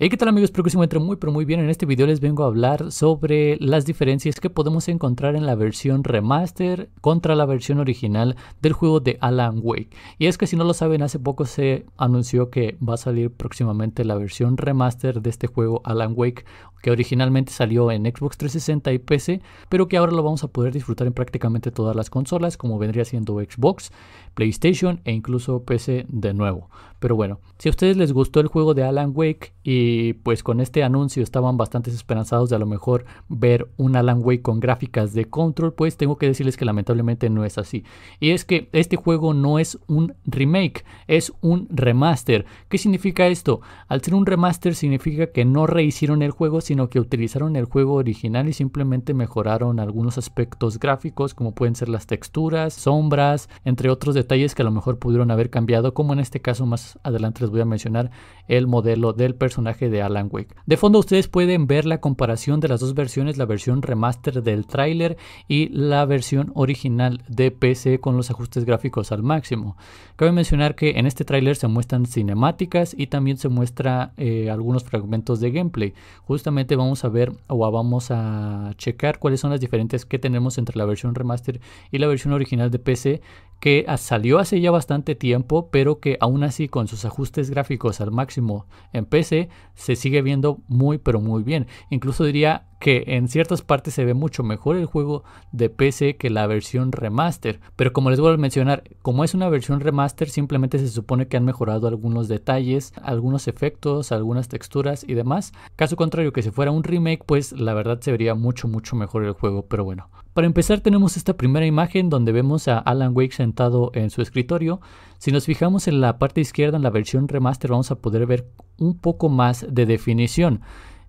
Hey, ¿qué tal amigos? Espero que se encuentren muy pero muy bien. En este video les vengo a hablar sobre las diferencias que podemos encontrar en la versión remaster contra la versión original del juego de Alan Wake. Y es que si no lo saben, hace poco se anunció que va a salir próximamente la versión remaster de este juego Alan Wake, que originalmente salió en Xbox 360 y PC, pero que ahora lo vamos a poder disfrutar en prácticamente todas las consolas, como vendría siendo Xbox, PlayStation e incluso PC de nuevo. Pero bueno, si a ustedes les gustó el juego de Alan Wake y y pues con este anuncio estaban bastante esperanzados de a lo mejor ver una Alan con gráficas de Control, pues tengo que decirles que lamentablemente no es así. Y es que este juego no es un remake, es un remaster. ¿Qué significa esto? Al ser un remaster significa que no rehicieron el juego, sino que utilizaron el juego original y simplemente mejoraron algunos aspectos gráficos, como pueden ser las texturas, sombras, entre otros detalles que a lo mejor pudieron haber cambiado, como en este caso más adelante les voy a mencionar el modelo del personaje de Alan Wake. De fondo ustedes pueden ver la comparación de las dos versiones, la versión remaster del tráiler y la versión original de PC con los ajustes gráficos al máximo. Cabe mencionar que en este tráiler se muestran cinemáticas y también se muestra eh, algunos fragmentos de gameplay. Justamente vamos a ver o vamos a checar cuáles son las diferencias que tenemos entre la versión remaster y la versión original de PC que salió hace ya bastante tiempo, pero que aún así con sus ajustes gráficos al máximo en PC se sigue viendo muy pero muy bien. Incluso diría que en ciertas partes se ve mucho mejor el juego de PC que la versión remaster. Pero como les vuelvo a mencionar, como es una versión remaster, simplemente se supone que han mejorado algunos detalles, algunos efectos, algunas texturas y demás. Caso contrario, que si fuera un remake, pues la verdad se vería mucho, mucho mejor el juego. Pero bueno, para empezar tenemos esta primera imagen donde vemos a Alan Wake sentado en su escritorio. Si nos fijamos en la parte izquierda en la versión remaster vamos a poder ver un poco más de definición.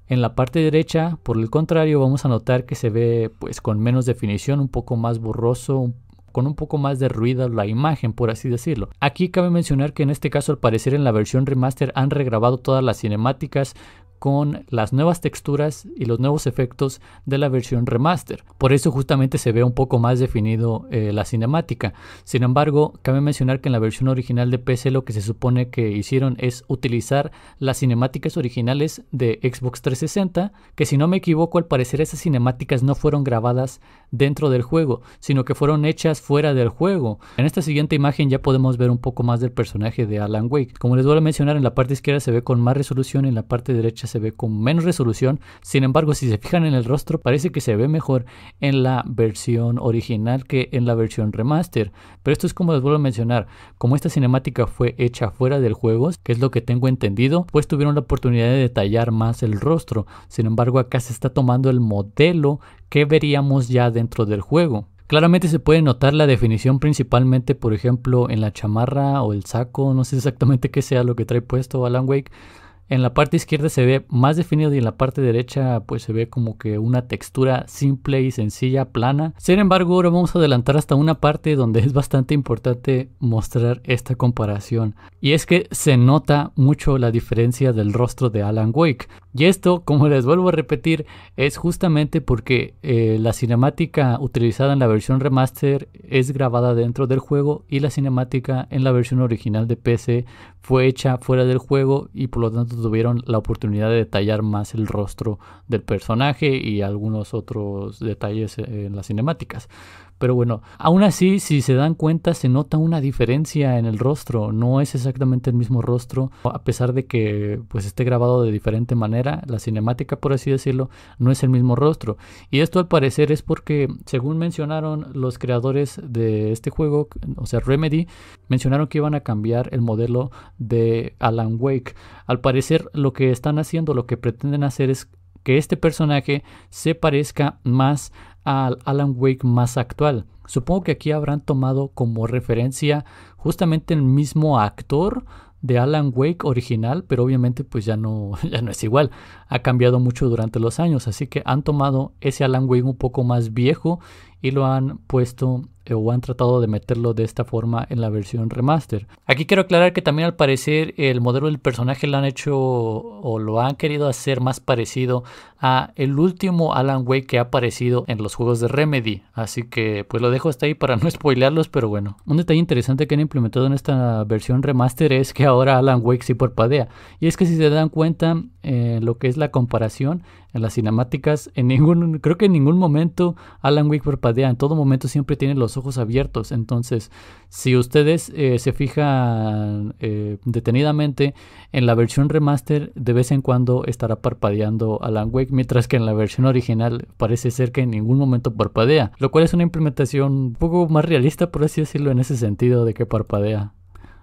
En la parte derecha, por el contrario, vamos a notar que se ve pues con menos definición, un poco más borroso, con un poco más de ruido la imagen, por así decirlo. Aquí cabe mencionar que en este caso al parecer en la versión remaster han regrabado todas las cinemáticas con las nuevas texturas y los nuevos efectos de la versión remaster. Por eso justamente se ve un poco más definido eh, la cinemática. Sin embargo, cabe mencionar que en la versión original de PC lo que se supone que hicieron es utilizar las cinemáticas originales de Xbox 360, que si no me equivoco al parecer esas cinemáticas no fueron grabadas dentro del juego, sino que fueron hechas fuera del juego. En esta siguiente imagen ya podemos ver un poco más del personaje de Alan Wake. Como les vuelvo a mencionar, en la parte izquierda se ve con más resolución, en la parte derecha se ve con menos resolución, sin embargo si se fijan en el rostro parece que se ve mejor en la versión original que en la versión remaster, pero esto es como les vuelvo a mencionar, como esta cinemática fue hecha fuera del juego, que es lo que tengo entendido, pues tuvieron la oportunidad de detallar más el rostro, sin embargo acá se está tomando el modelo que veríamos ya dentro del juego. Claramente se puede notar la definición principalmente, por ejemplo, en la chamarra o el saco, no sé exactamente qué sea lo que trae puesto Alan Wake, en la parte izquierda se ve más definido y en la parte derecha pues se ve como que una textura simple y sencilla, plana. Sin embargo, ahora vamos a adelantar hasta una parte donde es bastante importante mostrar esta comparación. Y es que se nota mucho la diferencia del rostro de Alan Wake. Y esto, como les vuelvo a repetir, es justamente porque eh, la cinemática utilizada en la versión remaster es grabada dentro del juego y la cinemática en la versión original de PC fue hecha fuera del juego y por lo tanto tuvieron la oportunidad de detallar más el rostro del personaje y algunos otros detalles eh, en las cinemáticas. Pero bueno, aún así, si se dan cuenta, se nota una diferencia en el rostro. No es exactamente el mismo rostro, a pesar de que pues esté grabado de diferente manera. La cinemática, por así decirlo, no es el mismo rostro. Y esto al parecer es porque, según mencionaron los creadores de este juego, o sea, Remedy, mencionaron que iban a cambiar el modelo de Alan Wake. Al parecer, lo que están haciendo, lo que pretenden hacer es que este personaje se parezca más al Alan Wake más actual. Supongo que aquí habrán tomado como referencia justamente el mismo actor de Alan Wake original, pero obviamente pues ya no, ya no es igual. Ha cambiado mucho durante los años, así que han tomado ese Alan Wake un poco más viejo y lo han puesto eh, o han tratado de meterlo de esta forma en la versión remaster. Aquí quiero aclarar que también al parecer el modelo del personaje lo han hecho o lo han querido hacer más parecido a el último Alan Wake que ha aparecido en los juegos de Remedy, así que pues lo dejo hasta ahí para no spoilearlos, pero bueno. Un detalle interesante que han implementado en esta versión remaster es que ahora Alan Wake sí porpadea. y es que si se dan cuenta eh, lo que es la comparación en las cinemáticas. En ningún, creo que en ningún momento Alan Wick parpadea, en todo momento siempre tiene los ojos abiertos. Entonces, si ustedes eh, se fijan eh, detenidamente, en la versión remaster de vez en cuando estará parpadeando Alan Wick. mientras que en la versión original parece ser que en ningún momento parpadea, lo cual es una implementación un poco más realista, por así decirlo, en ese sentido de que parpadea.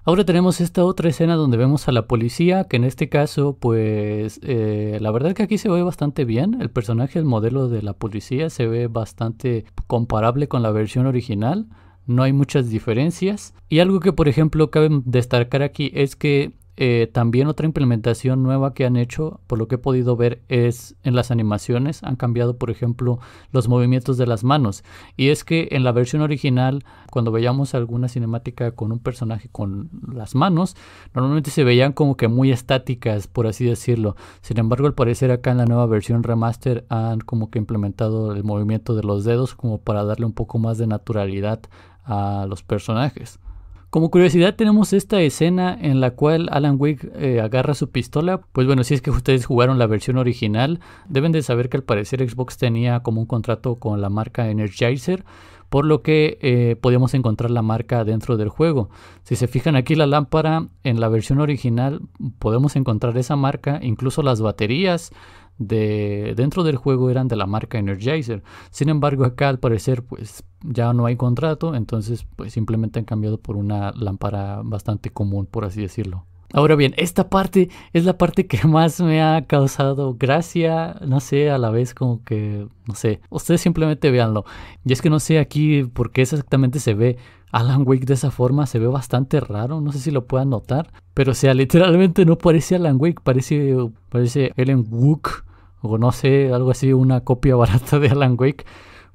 Ahora tenemos esta otra escena donde vemos a la policía, que en este caso, pues, eh, la verdad es que aquí se ve bastante bien. El personaje, el modelo de la policía, se ve bastante comparable con la versión original. No hay muchas diferencias. Y algo que, por ejemplo, cabe destacar aquí es que eh, también otra implementación nueva que han hecho, por lo que he podido ver, es en las animaciones. Han cambiado, por ejemplo, los movimientos de las manos. Y es que en la versión original, cuando veíamos alguna cinemática con un personaje con las manos, normalmente se veían como que muy estáticas, por así decirlo. Sin embargo, al parecer acá en la nueva versión remaster han como que implementado el movimiento de los dedos como para darle un poco más de naturalidad a los personajes. Como curiosidad tenemos esta escena en la cual Alan Wake eh, agarra su pistola. Pues bueno, si es que ustedes jugaron la versión original, deben de saber que al parecer Xbox tenía como un contrato con la marca Energizer, por lo que podemos eh, podíamos encontrar la marca dentro del juego. Si se fijan aquí la lámpara, en la versión original podemos encontrar esa marca, incluso las baterías de, dentro del juego eran de la marca Energizer. Sin embargo, acá al parecer pues ya no hay contrato, entonces pues simplemente han cambiado por una lámpara bastante común, por así decirlo. Ahora bien, esta parte es la parte que más me ha causado gracia, no sé, a la vez como que, no sé, ustedes simplemente véanlo. Y es que no sé aquí por qué exactamente se ve Alan Wake de esa forma, se ve bastante raro, no sé si lo puedan notar, pero o sea, literalmente no parece Alan Wake, parece, parece Ellen Wook o no sé, algo así, una copia barata de Alan Wake.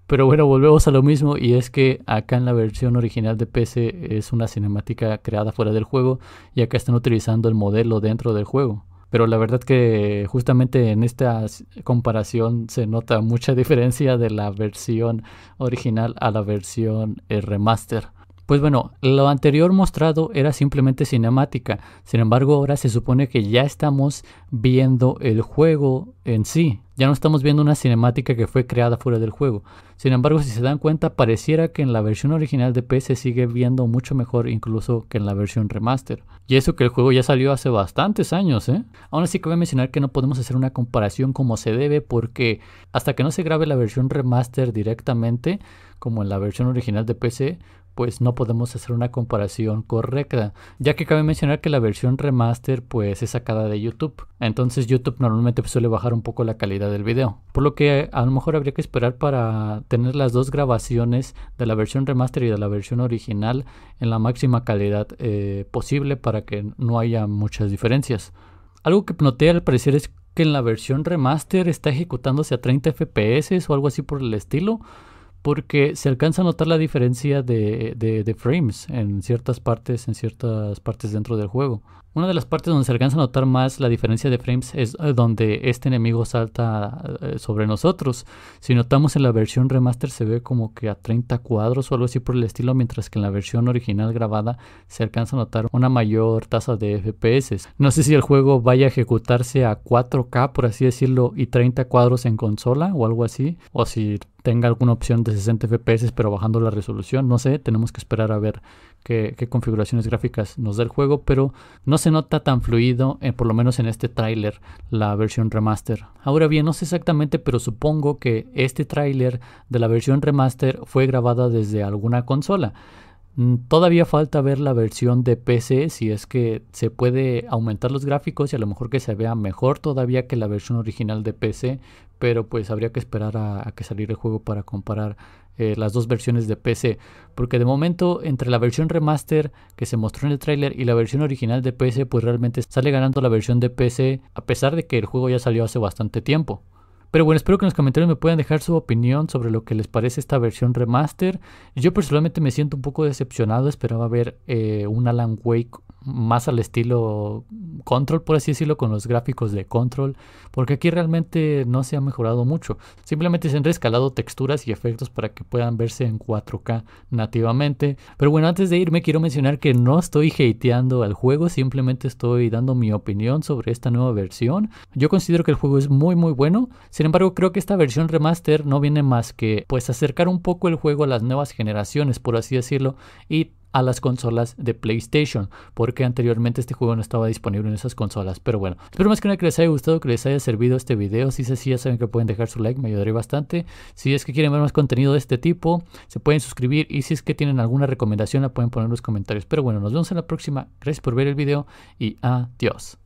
Pero bueno, volvemos a lo mismo y es que acá en la versión original de PC es una cinemática creada fuera del juego y acá están utilizando el modelo dentro del juego. Pero la verdad que justamente en esta comparación se nota mucha diferencia de la versión original a la versión eh, remaster. Pues bueno, lo anterior mostrado era simplemente cinemática, sin embargo ahora se supone que ya estamos viendo el juego en sí, ya no estamos viendo una cinemática que fue creada fuera del juego. Sin embargo, si se dan cuenta, pareciera que en la versión original de PC sigue viendo mucho mejor incluso que en la versión remaster. Y eso que el juego ya salió hace bastantes años, ¿eh? Aún así, cabe mencionar que no podemos hacer una comparación como se debe porque hasta que no se grabe la versión remaster directamente, como en la versión original de PC, pues no podemos hacer una comparación correcta, ya que cabe mencionar que la versión remaster pues es sacada de YouTube. Entonces YouTube normalmente suele bajar un poco la calidad del video. Por lo que eh, a lo mejor habría que esperar para tener las dos grabaciones de la versión remaster y de la versión original en la máxima calidad eh, posible para que no haya muchas diferencias. Algo que noté al parecer es que en la versión remaster está ejecutándose a 30 fps o algo así por el estilo, porque se alcanza a notar la diferencia de, de frames en ciertas partes, en ciertas partes dentro del juego. Una de las partes donde se alcanza a notar más la diferencia de frames es eh, donde este enemigo salta eh, sobre nosotros. Si notamos en la versión remaster se ve como que a 30 cuadros o algo así por el estilo, mientras que en la versión original grabada se alcanza a notar una mayor tasa de FPS. No sé si el juego vaya a ejecutarse a 4K por así decirlo y 30 cuadros en consola o algo así, o si tenga alguna opción de 60 FPS pero bajando la resolución, no sé, tenemos que esperar a ver qué, configuraciones gráficas nos da el juego, pero no se nota tan fluido, eh, por lo menos en este tráiler, la versión remaster. Ahora bien, no sé exactamente, pero supongo que este tráiler de la versión remaster fue grabada desde alguna consola. Mm, todavía falta ver la versión de PC si es que se puede aumentar los gráficos y a lo mejor que se vea mejor todavía que la versión original de PC, pero pues habría que esperar a, a que saliera el juego para comparar eh, las dos versiones de PC, porque de momento entre la versión remaster que se mostró en el tráiler y la versión original de PC, pues realmente sale ganando la versión de PC, a pesar de que el juego ya salió hace bastante tiempo. Pero bueno, espero que en los comentarios me puedan dejar su opinión sobre lo que les parece esta versión remaster. Yo personalmente me siento un poco decepcionado, esperaba ver eh, un Alan Wake más al estilo Control, por así decirlo, con los gráficos de Control, porque aquí realmente no se ha mejorado mucho. Simplemente se han rescalado texturas y efectos para que puedan verse en 4K nativamente. Pero bueno, antes de irme quiero mencionar que no estoy hateando al juego, simplemente estoy dando mi opinión sobre esta nueva versión. Yo considero que el juego es muy muy bueno, sin embargo creo que esta versión remaster no viene más que pues acercar un poco el juego a las nuevas generaciones, por así decirlo, y a las consolas de PlayStation, porque anteriormente este juego no estaba disponible en esas consolas. Pero bueno, espero más que nada que les haya gustado, que les haya servido este video. Si es así, ya saben que pueden dejar su like, me ayudaría bastante. Si es que quieren ver más contenido de este tipo, se pueden suscribir y si es que tienen alguna recomendación la pueden poner en los comentarios. Pero bueno, nos vemos en la próxima. Gracias por ver el video y adiós.